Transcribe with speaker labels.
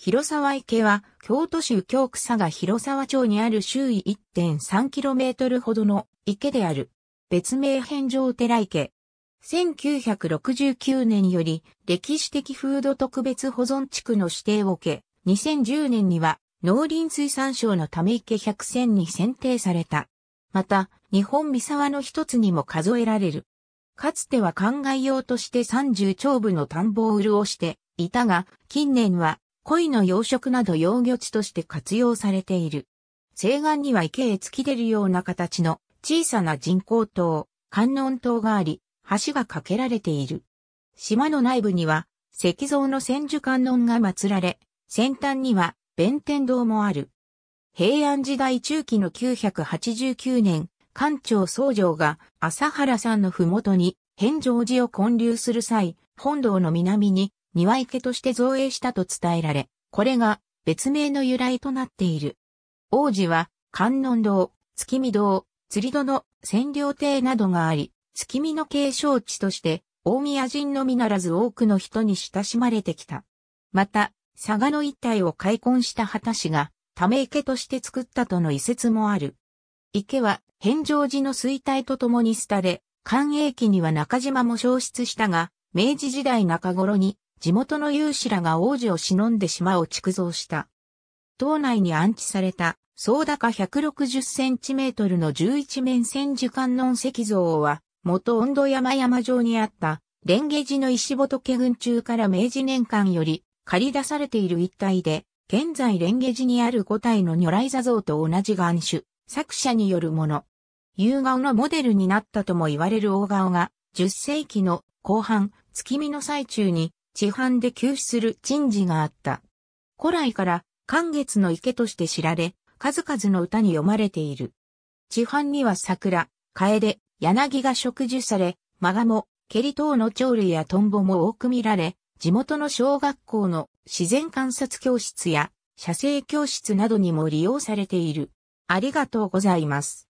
Speaker 1: 広沢池は、京都市右京区佐賀広沢町にある周囲 1.3km ほどの池である。別名返上寺池。1969年より歴史的風土特別保存地区の指定を受け、2010年には農林水産省のため池百選に選定された。また、日本三沢の一つにも数えられる。かつては灌漑用として30丁部の田んぼを潤していたが、近年は鯉の養殖など養魚地として活用されている。西岸には池へ突き出るような形の小さな人工島、観音島があり、橋が架けられている。島の内部には石像の千手観音が祀られ、先端には弁天堂もある。平安時代中期の989年、官庁僧正が朝原山の麓に返上寺を建立する際、本堂の南に庭池として造営したと伝えられ、これが別名の由来となっている。王子は観音堂、月見堂、釣り戸の占領亭などがあり、月見の継承地として、大宮人のみならず多くの人に親しまれてきた。また、佐賀の一帯を開墾した畑氏が、ため池として作ったとの遺説もある。池は、返上寺の衰退とともに廃れ、寛永期には中島も消失したが、明治時代中頃に地元の有志らが王子を忍んで島を築造した。島内に安置された、総高160センチメートルの11面千手観音石像は、元温度山山上にあった、蓮華寺の石仏群中から明治年間より、借り出されている一帯で、現在蓮華寺にある五体の如来座像と同じ願主、作者によるもの。夕顔のモデルになったとも言われる大顔が、10世紀の後半、月見の最中に地販で給付する珍事があった。古来から、寒月の池として知られ、数々の歌に詠まれている。地販には桜、楓、柳が植樹され、マガモ、ケリ等の鳥類やトンボも多く見られ、地元の小学校の自然観察教室や写生教室などにも利用されている。ありがとうございます。